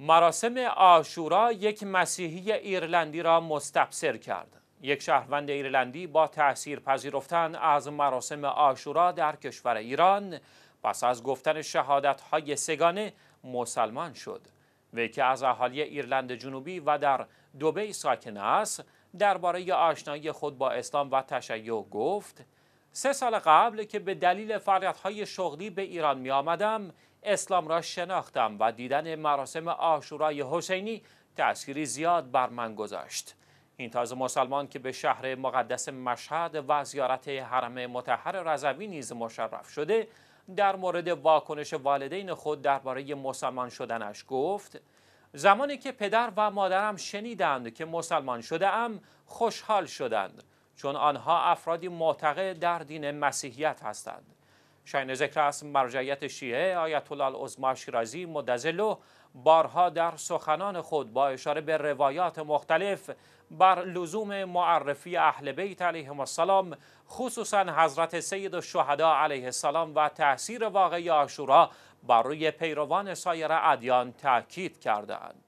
مراسم آشورا یک مسیحی ایرلندی را مستبصر کرد. یک شهروند ایرلندی با تأثیر پذیرفتن از مراسم آشورا در کشور ایران پس از گفتن شهادت های سگانه مسلمان شد. وی که از اهالی ایرلند جنوبی و در دوبی ساکن است درباره آشنایی خود با اسلام و تشیع گفت سه سال قبل که به دلیل فعالیت‌های شغلی به ایران می آمدم، اسلام را شناختم و دیدن مراسم آشورای حسینی تأثیری زیاد بر من گذاشت. این تازه مسلمان که به شهر مقدس مشهد و زیارت حرم متحر رضوی نیز مشرف شده، در مورد واکنش والدین خود درباره مسلمان شدنش گفت زمانی که پدر و مادرم شنیدند که مسلمان شده خوشحال شدند چون آنها افرادی معتقد در دین مسیحیت هستند شاین ذکر است مرجعیت شیعه آیت الله العظما شیرازی مدزلو بارها در سخنان خود با اشاره به روایات مختلف بر لزوم معرفی اهل بیت علیهم السلام خصوصا حضرت سید الشهدا علیه السلام و تاثیر واقعی آشورا بر روی پیروان سایر ادیان تاکید کردهاند